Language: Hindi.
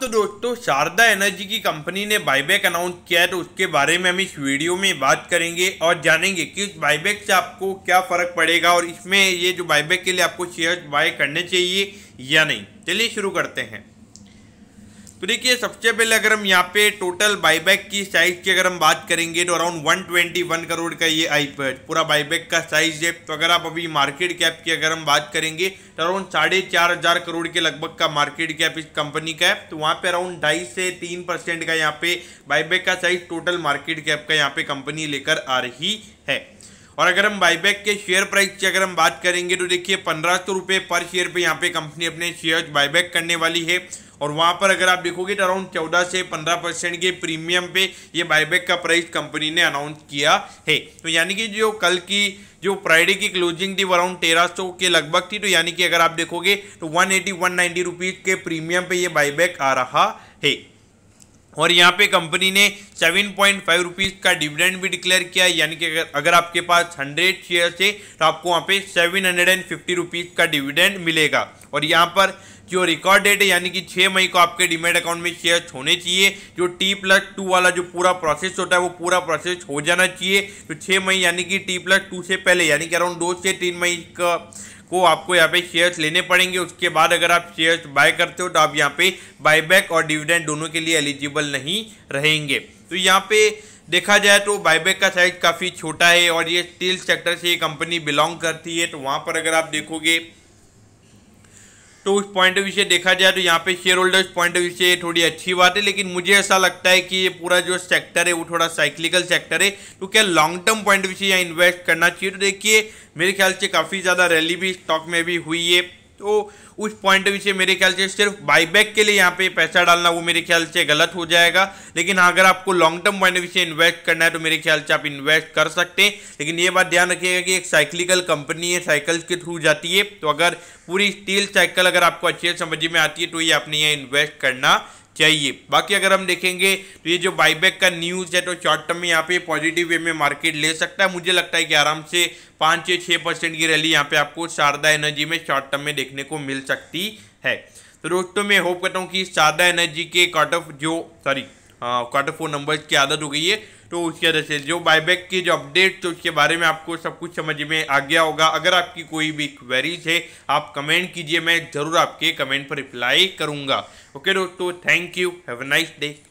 तो दोस्तों शारदा एनर्जी की कंपनी ने बाईबैक अनाउंस किया है तो उसके बारे में हम इस वीडियो में बात करेंगे और जानेंगे कि उस बाईबैक से आपको क्या फ़र्क पड़ेगा और इसमें ये जो बाईबैक के लिए आपको शेयर बाय करने चाहिए या नहीं चलिए शुरू करते हैं तो देखिए सबसे पहले अगर हम यहाँ पे टोटल बाईबैक की साइज की अगर हम बात करेंगे तो अराउंड 121 करोड़ का ये आईपैड पूरा बाईबैक का साइज है तो अगर आप अभी मार्केट कैप की अगर हम बात करेंगे तो अराउंड साढ़े चार हजार करोड़ के लगभग का मार्केट कैप इस कंपनी का है तो वहाँ पे अराउंड ढाई से तीन परसेंट का यहाँ पे बाईबैक का साइज टोटल मार्केट कैप का यहाँ पे कंपनी लेकर आ रही है और अगर हम बाईबैक के शेयर प्राइस की अगर हम बात करेंगे तो देखिए पंद्रह सौ रुपये पर शेयर पे यहाँ पे कंपनी अपने शेयर बाईबैक करने वाली है और वहाँ पर अगर आप देखोगे तो अराउंड चौदह से पंद्रह परसेंट के प्रीमियम पे ये बाईबैक का प्राइस कंपनी ने अनाउंस किया है तो यानी कि जो कल की जो फ्राइडे की क्लोजिंग थी वो अराउंड तेरह सौ के लगभग थी तो यानी कि अगर आप देखोगे तो one eighty one ninety rupees के प्रीमियम पे ये बाईबैक आ रहा है और यहाँ पे कंपनी ने सेवन पॉइंट फाइव रुपीज़ का डिविडेंड भी डिक्लेयर किया यानी कि अगर अगर आपके पास हंड्रेड शेयर है तो आपको वहाँ पे seven hundred and fifty rupees का डिविडेंड मिलेगा और यहाँ पर जो रिकॉर्ड डेट है यानी कि छः मई को आपके डिमेट अकाउंट में शेयर होने चाहिए जो टी प्लस टू वाला जो पूरा प्रोसेस होता है वो पूरा प्रोसेस हो जाना चाहिए तो छः मई यानी कि टी प्लस टू से पहले यानी कि अराउंड दो से तीन मई का को आपको यहाँ पे शेयर्स लेने पड़ेंगे उसके बाद अगर आप शेयर्स बाय करते हो तो आप यहाँ पे बायबैक और डिविडेंड दोनों के लिए एलिजिबल नहीं रहेंगे तो यहाँ पे देखा जाए तो बायबैक का साइज काफ़ी छोटा है और ये स्टील सेक्टर से ये कंपनी बिलोंग करती है तो वहाँ पर अगर आप देखोगे तो उस पॉइंट ऑफ व्यू से देखा जाए तो यहाँ पे share holders point of view से थोड़ी अच्छी बात है लेकिन मुझे ऐसा लगता है कि ये पूरा जो सेक्टर है वो थोड़ा साइक्लिकल सेक्टर है तो क्या long term point of view से यहाँ इन्वेस्ट करना चाहिए तो देखिए मेरे ख्याल से काफ़ी ज़्यादा रैली भी स्टॉक में भी हुई है तो उस पॉइंट ऑफ व्यू से मेरे ख्याल से सिर्फ बाईबैक के लिए यहाँ पे पैसा डालना वो मेरे ख्याल से गलत हो जाएगा लेकिन हाँ, अगर आपको long term point of view से इन्वेस्ट करना है तो मेरे ख्याल से आप इन्वेस्ट कर सकते हैं लेकिन ये बात ध्यान रखिएगा कि एक साइक्लिकल कंपनी है साइकिल्स के थ्रू जाती है तो अगर पूरी स्टील साइकिल अगर आपको अच्छे समझ में आती है तो ये आपने यहाँ इन्वेस्ट करना चाहिए बाकी अगर हम देखेंगे तो ये जो बाईबैक का न्यूज़ है तो शॉर्ट टर्म में यहाँ पे पॉजिटिव वे में मार्केट ले सकता है मुझे लगता है कि आराम से पाँच या छः परसेंट की रैली यहाँ पे आपको शारदा एनर्जी में शॉर्ट टर्म में देखने को मिल सकती है तो दोस्तों मैं होप करता हूँ कि शारदा एनर्जी के कट ऑफ जो सॉरी क्वार्टर फोर नंबर की आदत हो गई है तो उसकी वजह से जो बायबैक की जो अपडेट तो उसके बारे में आपको सब कुछ समझ में आ गया होगा अगर आपकी कोई भी क्वेरीज है आप कमेंट कीजिए मैं ज़रूर आपके कमेंट पर रिप्लाई करूंगा ओके दोस्तों thank you have a nice day